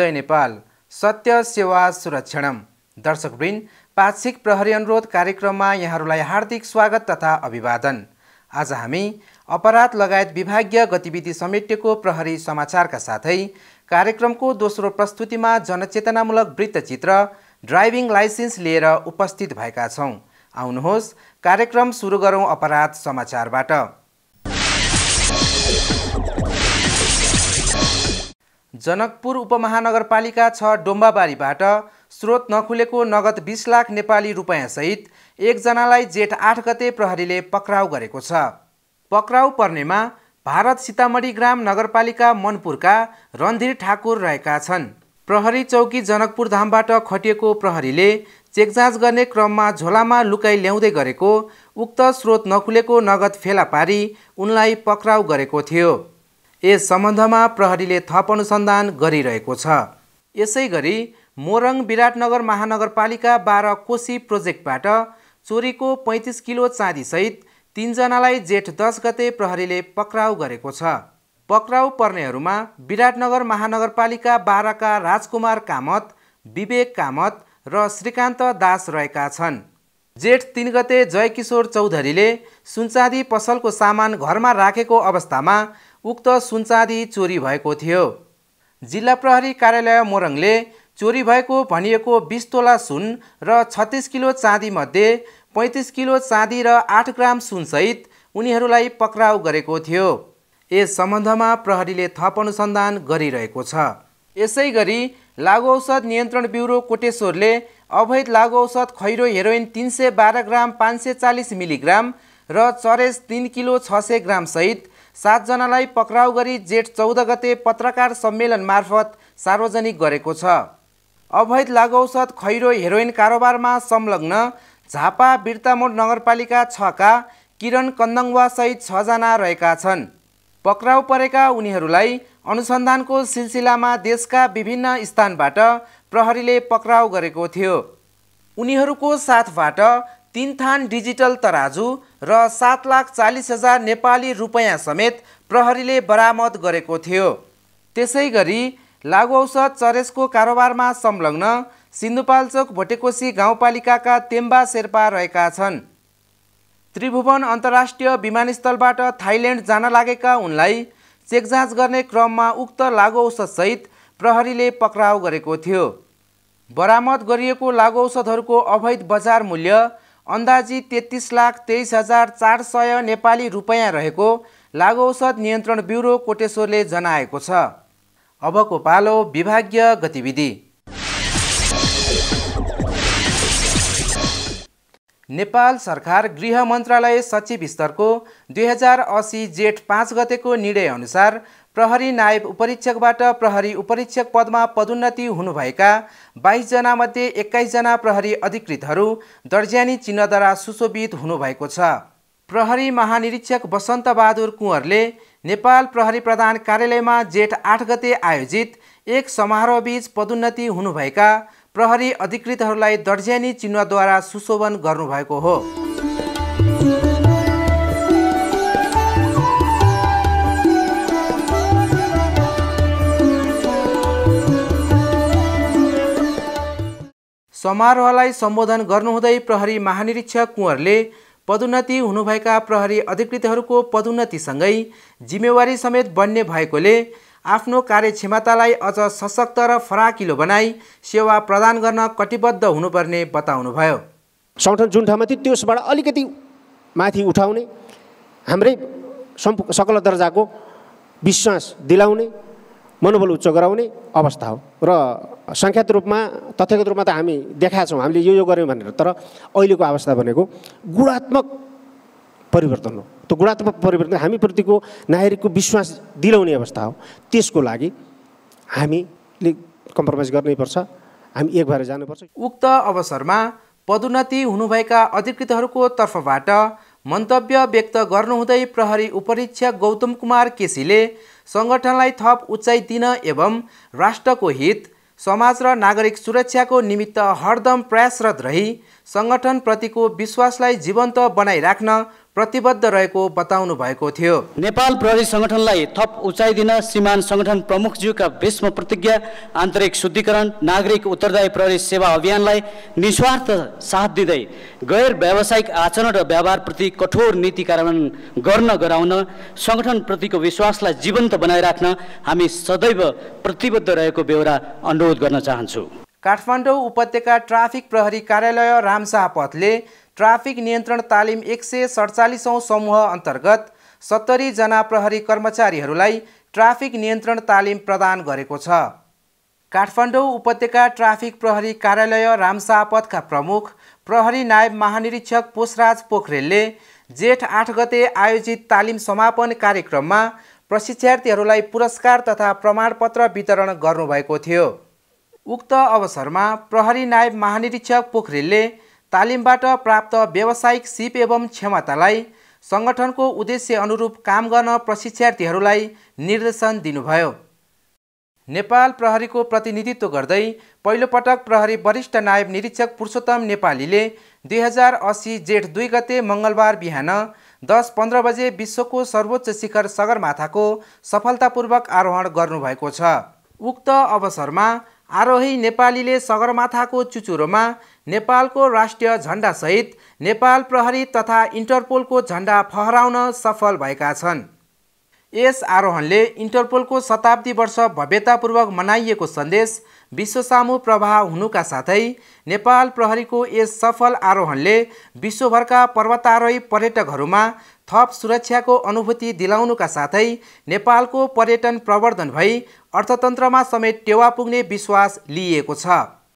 जय नेपाल सत्य सेवा सुरक्षणम दर्शकवृन्द पाक्षिक प्रहरी अनुरोध कार्यक्रममा यहाँहरूलाई हार्दिक स्वागत तथा अभिवादन आज हामी अपराध लगायत विभागीय गतिविधि समेटेको प्रहरी समाचारका साथै कार्यक्रमको दोस्रो प्रस्तुतिमा जनचेतनामूलक वृत्तचित्र ड्राइभिङ लाइसेन्स लिएर उपस्थित भएका छौँ आउनुहोस् कार्यक्रम सुरु गरौँ अपराध समाचारबाट जनकपुर उपमहानगरपालिका छ डोम्बाबारीबाट स्रोत नखुलेको नगद बिस लाख नेपाली रुपियाँसहित एकजनालाई जेठ आठ गते प्रहरीले पक्राउ गरेको छ पक्राउ पर्नेमा भारत सीतामढी ग्राम नगरपालिका मनपुरका रणधीर ठाकुर रहेका छन् प्रहरी चौकी जनकपुर धामबाट खटिएको प्रहरीले चेकजाँच गर्ने क्रममा झोलामा लुकाइ ल्याउँदै गरेको उक्त स्रोत नखुलेको नगद फेला पारी उनलाई पक्राउ गरेको थियो यस सम्बन्धमा प्रहरीले थप अनुसन्धान गरिरहेको छ यसै गरी मोरङ विराटनगर महानगरपालिका बाह्र कोशी प्रोजेक्टबाट चोरीको पैँतिस किलो चाँदीसहित तिनजनालाई जेठ दस गते प्रहरीले पक्राउ गरेको छ पक्राउ पर्नेहरूमा विराटनगर महानगरपालिका बाह्रका राजकुमार कामत विवेक कामत र श्रीकान्त दास रहेका छन् जेठ तिन गते जयकिशोर चौधरीले सुनचाँदी पसलको सामान घरमा राखेको अवस्थामा उक्त चाँदी चोरी भएको थियो जिल्ला प्रहरी कार्यालय मोरङले चोरी भएको भनिएको बिस तोला सुन र छत्तिस किलो चाँदीमध्ये पैँतिस किलो चाँदी र आठ ग्राम सुनसहित उनीहरूलाई पक्राउ गरेको थियो यस सम्बन्धमा प्रहरीले थप अनुसन्धान गरिरहेको छ यसै गरी लागु औषध नियन्त्रण ब्युरो कोटेश्वरले अवैध लागु औषध खैरो हेरोइन तिन सय बाह्र ग्राम पाँच सय चालिस मिलिग्राम र चरेस तिन किलो छ सय ग्रामसहित सातजनालाई पक्राउ गरी जेठ चौध गते पत्रकार सम्मेलन मार्फत सार्वजनिक गरेको छ अवैध लागु खैरो हेरोइन कारोबारमा संलग्न झापा बिर्तामोड नगरपालिका छका किरण कन्दङ्वासहित छजना रहेका छन् पक्राउ परेका उनीहरूलाई अनुसन्धानको सिलसिलामा देशका विभिन्न स्थानबाट प्रहरीले पक्राउ गरेको थियो उनीहरूको साथबाट तिन थान डिजिटल तराजु र सात लाख चालिस हजार नेपाली रुपैयाँ समेत प्रहरीले बरामद गरेको थियो त्यसै गरी लागु औषध चरेसको कारोबारमा संलग्न सिन्धुपाल्चोक भोटेकोसी गाउँपालिकाका तेम्बा शेर्पा रहेका छन् त्रिभुवन अन्तर्राष्ट्रिय विमानस्थलबाट थाइल्यान्ड जान लागेका उनलाई चेकजाँच गर्ने क्रममा उक्त लागु औषधसहित प्रहरीले पक्राउ गरेको थियो बरामद गरिएको लागु औषधहरूको अवैध बजार मूल्य अन्दाजी तेत्तिस लाख तेइस हजार चार सय नेपाली रुपियाँ रहेको लागु औषध नियन्त्रण ब्युरो कोटेश्वरले जनाएको छ अबको पालो विभागीय गतिविधि नेपाल सरकार गृह मन्त्रालय सचिव स्तरको दुई हजार असी जेठ पाँच गतेको निर्णयअनुसार प्रहरी नायब उपरीक्षकबाट प्रहरी उपरीक्षक पदमा पदोन्नति हुनुभएका बाइसजनामध्ये एक्काइसजना प्रहरी अधिकृतहरू दर्ज्यानी चिन्हद्वारा सुशोभित हुनुभएको छ प्रहरी महानिरीक्षक वसन्तबहादुर कुँवरले नेपाल प्रहरी प्रधान कार्यालयमा जेठ आठ गते आयोजित एक समारोहबीच पदोन्नति हुनुभएका प्रहरी अधिकृतहरूलाई दर्ज्यानी चिन्हद्वारा सुशोभन गर्नुभएको हो समारोहलाई सम्बोधन गर्नुहुँदै प्रहरी महानिरीक्षक कुँवरले पदोन्नति हुनुभएका प्रहरी अधिकृतहरूको पदोन्नतिसँगै जिम्मेवारी समेत बन्ने भएकोले आफ्नो कार्यक्षमतालाई अझ सशक्त र फराकिलो बनाई सेवा प्रदान गर्न कटिबद्ध हुनुपर्ने बताउनुभयो सङ्गठन जुन ठाउँमा थियो त्यसबाट अलिकति माथि उठाउने हाम्रै सकल दर्जाको विश्वास दिलाउने मनोबल उच्च गराउने अवस्था हो र सङ्ख्यात रूपमा तथ्यगत रूपमा त हामी देखाएको छौँ हामीले यो यो गऱ्यौँ भनेर तर अहिलेको अवस्था भनेको गुणात्मक परिवर्तन हो त्यो गुणात्मक परिवर्तन हामीप्रतिको नागरिकको विश्वास दिलाउने अवस्था हो त्यसको लागि हामीले कम्प्रोमाइज गर्नैपर्छ हामी एक भएर जानुपर्छ उक्त अवसरमा पदोन्नति हुनुभएका अधिकृतहरूको तर्फबाट मन्तव्य व्यक्त गर्नुहुँदै प्रहरी उपरीक्षक गौतम कुमार केसीले सङ्गठनलाई थप उचाइ दिन एवं राष्ट्रको हित समाज र नागरिक सुरक्षाको निमित्त हरदम प्रयासरत रही सङ्गठनप्रतिको विश्वासलाई जीवन्त बनाइराख्न प्रतिबद्ध रहेको बताउनु भएको थियो नेपाल प्रहरी सङ्गठनलाई थप उचाइ दिन सिमान सङ्गठन प्रमुखज्यूका विश्व प्रतिज्ञा आन्तरिक शुद्धिकरण नागरिक उत्तरदायी प्रहरी सेवा अभियानलाई निस्वार्थ साथ दिँदै गैर व्यावसायिक आचरण र व्यवहारप्रति कठोर नीति कार्यान्वयन गर्न गराउन सङ्गठनप्रतिको विश्वासलाई जीवन्त बनाइराख्न हामी सदैव प्रतिबद्ध रहेको बेहोरा अनुरोध गर्न चाहन्छु काठमाडौँ उपत्यका ट्राफिक प्रहरी कार्यालय रामशाह पथले ट्राफिक नियन्त्रण तालिम एक सय सडचालिसौँ समूह अन्तर्गत सत्तरीजना प्रहरी कर्मचारीहरूलाई ट्राफिक नियन्त्रण तालिम प्रदान गरेको छ काठमाडौँ उपत्यका ट्राफिक प्रहरी कार्यालय रामसापथका प्रमुख प्रहरी नायब महानिरीक्षक पोषराज पोखरेलले जेठ आठ गते आयोजित तालिम समापन कार्यक्रममा प्रशिक्षार्थीहरूलाई पुरस्कार तथा प्रमाणपत्र वितरण गर्नुभएको थियो उक्त अवसरमा प्रहरी नायब महानिरीक्षक पोखरेलले तालिमबाट प्राप्त व्यावसायिक सिप एवं क्षमतालाई सङ्गठनको उद्देश्य अनुरूप काम गर्न प्रशिक्षार्थीहरूलाई निर्देशन दिनुभयो नेपाल प्रहरीको प्रतिनिधित्व गर्दै पहिलोपटक प्रहरी वरिष्ठ नायब निरीक्षक पुरुषोत्तम नेपालीले दुई हजार असी जेठ दुई गते मङ्गलबार बिहान दस पन्ध्र बजे विश्वको सर्वोच्च शिखर सगरमाथाको सफलतापूर्वक आरोहण गर्नुभएको छ उक्त अवसरमा आरोही नेपालीले सगरमाथाको चुचुरोमा नेपालको राष्ट्रिय झन्डासहित नेपाल प्रहरी तथा इन्टरपोलको झन्डा फहराउन सफल भएका छन् यस आरोहणले इन्टरपोलको शताब्दी वर्ष भव्यतापूर्वक मनाइएको सन्देश विश्वसामु प्रवाह हुनुका साथै नेपाल प्रहरीको यस सफल आरोहणले विश्वभरका पर्वतारोही पर्यटकहरूमा थप सुरक्षाको अनुभूति दिलाउनुका साथै नेपालको पर्यटन प्रवर्धन भई अर्थतन्त्रमा समेत टेवा पुग्ने विश्वास लिइएको छ